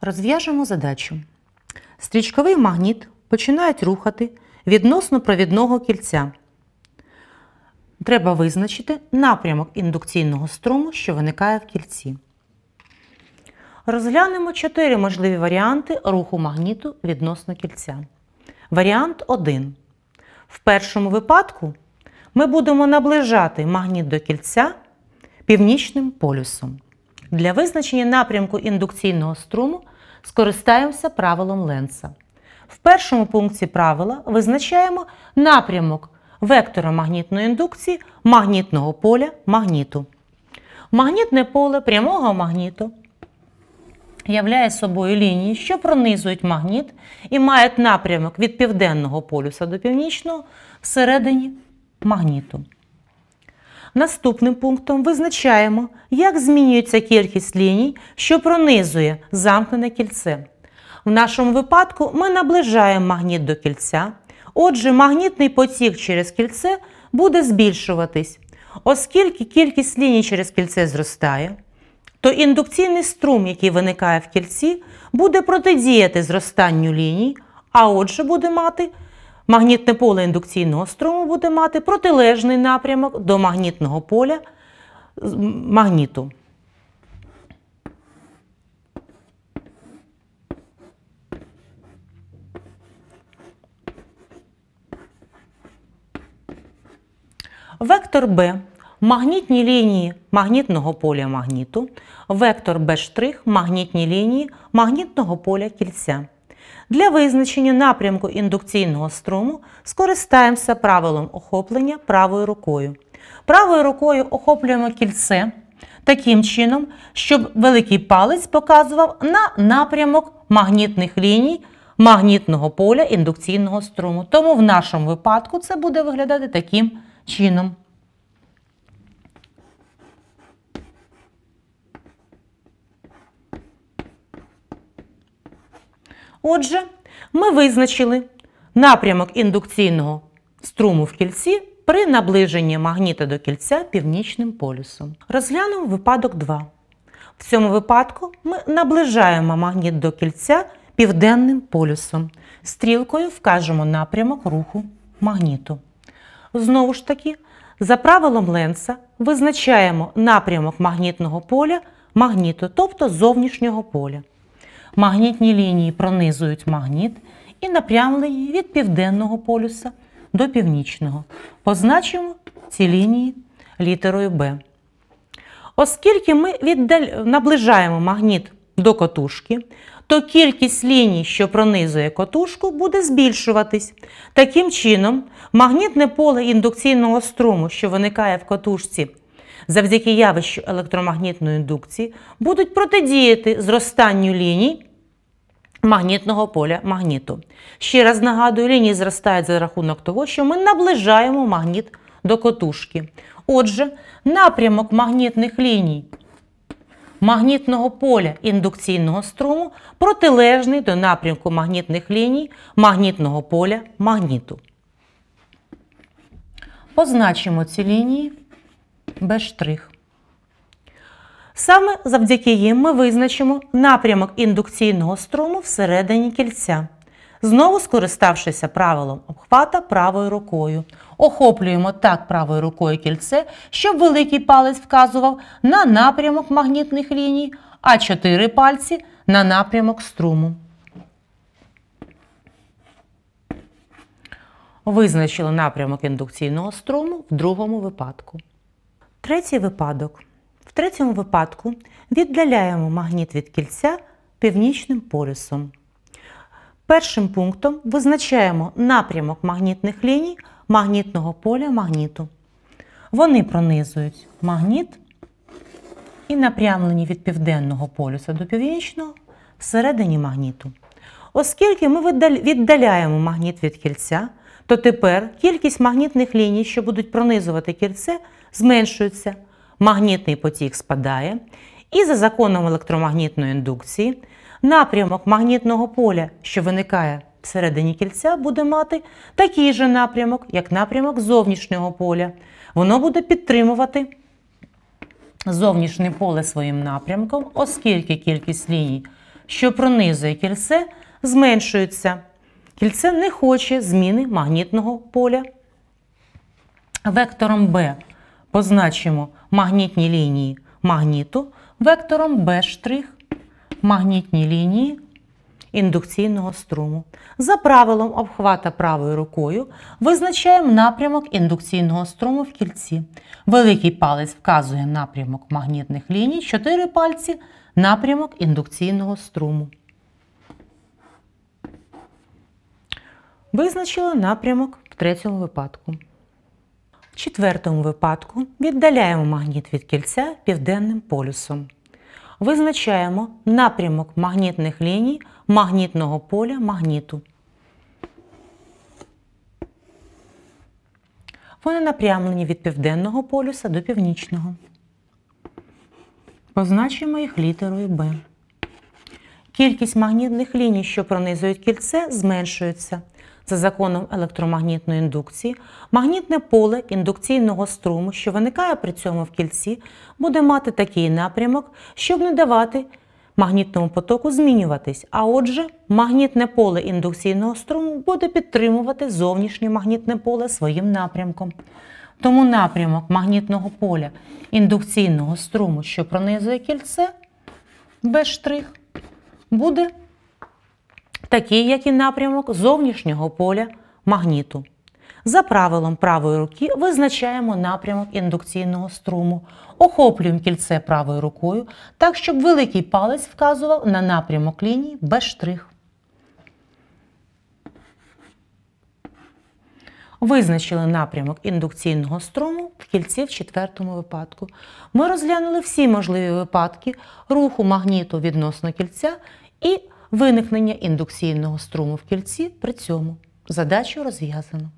Розв'яжемо задачу. Стрічковий магніт починають рухати відносно провідного кільця. Треба визначити напрямок індукційного струму, що виникає в кільці. Розглянемо чотири можливі варіанти руху магніту відносно кільця. Варіант 1. В першому випадку ми будемо наближати магніт до кільця північним полюсом. Для визначення напрямку індукційного струму скористаємося правилом Ленца. В першому пункті правила визначаємо напрямок вектора магнітної індукції магнітного поля магніту. Магнітне поле прямого магніту являє собою лінії, що пронизують магніт і мають напрямок від південного полюса до північного всередині магніту. Наступним пунктом визначаємо, як змінюється кількість ліній, що пронизує замкнене кільце. В нашому випадку ми наближаємо магніт до кільця. Отже, магнітний потік через кільце буде збільшуватись. Оскільки кількість ліній через кільце зростає, то індукційний струм, який виникає в кільці, буде протидіяти зростанню ліній, а отже, буде мати Магнітне поле індукційного струму буде мати протилежний напрямок до магнітного поля магніту. Вектор Б магнітні лінії магнітного поля магніту, вектор Б' магнітні лінії магнітного поля кільця. Для визначення напрямку індукційного струму скористаємося правилом охоплення правою рукою. Правою рукою охоплюємо кільце таким чином, щоб великий палець показував на напрямок магнітних ліній магнітного поля індукційного струму. Тому в нашому випадку це буде виглядати таким чином. Отже, ми визначили напрямок індукційного струму в кільці при наближенні магніта до кільця північним полюсом. Розглянемо випадок 2. В цьому випадку ми наближаємо магніт до кільця південним полюсом. Стрілкою вкажемо напрямок руху магніту. Знову ж таки, за правилом ленса визначаємо напрямок магнітного поля магніту, тобто зовнішнього поля. Магнітні лінії пронизують магніт і напрямлені від південного полюса до північного. Позначимо ці лінії літерою Б. Оскільки ми віддаль... наближаємо магніт до котушки, то кількість ліній, що пронизує котушку, буде збільшуватись. Таким чином, магнітне поле індукційного струму, що виникає в котушці, завдяки явищу електромагнітної індукції будуть протидіяти зростанню ліній магнітного поля магніту. Ще раз нагадую, лінії зростають за рахунок того, що ми наближаємо магніт до котушки. Отже, напрямок магнітних ліній магнітного поля індукційного струму протилежний до напрямку магнітних ліній магнітного поля магніту. Позначимо ці лінії без штрих. Саме завдяки їм ми визначимо напрямок індукційного струму всередині кільця. Знову скориставшися правилом обхвата правою рукою. Охоплюємо так правою рукою кільце, щоб великий палець вказував на напрямок магнітних ліній, а чотири пальці на напрямок струму. Визначили напрямок індукційного струму в другому випадку. Третій випадок. В третьому випадку віддаляємо магніт від кільця північним полюсом. Першим пунктом визначаємо напрямок магнітних ліній магнітного поля магніту. Вони пронизують магніт і напрямлені від південного полюса до північного всередині магніту. Оскільки ми віддаляємо магніт від кільця, то тепер кількість магнітних ліній, що будуть пронизувати кільце, зменшуються, магнітний потік спадає, і за законом електромагнітної індукції напрямок магнітного поля, що виникає всередині кільця, буде мати такий же напрямок, як напрямок зовнішнього поля. Воно буде підтримувати. Зовнішнє поле своїм напрямком, оскільки кількість ліній, що пронизує кільце, зменшується. Кільце не хоче зміни магнітного поля. Вектором B позначимо магнітні лінії магніту вектором B' магнітні лінії індукційного струму. За правилом обхвата правою рукою визначаємо напрямок індукційного струму в кільці. Великий палець вказує напрямок магнітних ліній, чотири пальці напрямок індукційного струму. Визначили напрямок в третьому випадку. В четвертому випадку віддаляємо магніт від кільця південним полюсом. Визначаємо напрямок магнітних ліній магнітного поля магніту. Вони напрямлені від південного полюса до північного. Позначимо їх літерою Б. Кількість магнітних ліній, що пронизують кільце, зменшується за законом електромагнітної індукції, магнітне поле індукційного струму, що виникає при цьому в кільці, буде мати такий напрямок, щоб не давати магнітному потоку змінюватись. А отже, магнітне поле індукційного струму буде підтримувати зовнішнє магнітне поле своїм напрямком. Тому напрямок магнітного поля індукційного струму, що пронизує кільце, без штрих, буде такий як і напрямок зовнішнього поля магніту. За правилом правої руки визначаємо напрямок індукційного струму, охоплюємо кільце правою рукою так, щоб великий палець вказував на напрямок лінії без штрих. Визначили напрямок індукційного струму в кільці в четвертому випадку. Ми розглянули всі можливі випадки руху магніту відносно кільця і виникнення індукційного струму в кільці при цьому. Задачу розв'язано.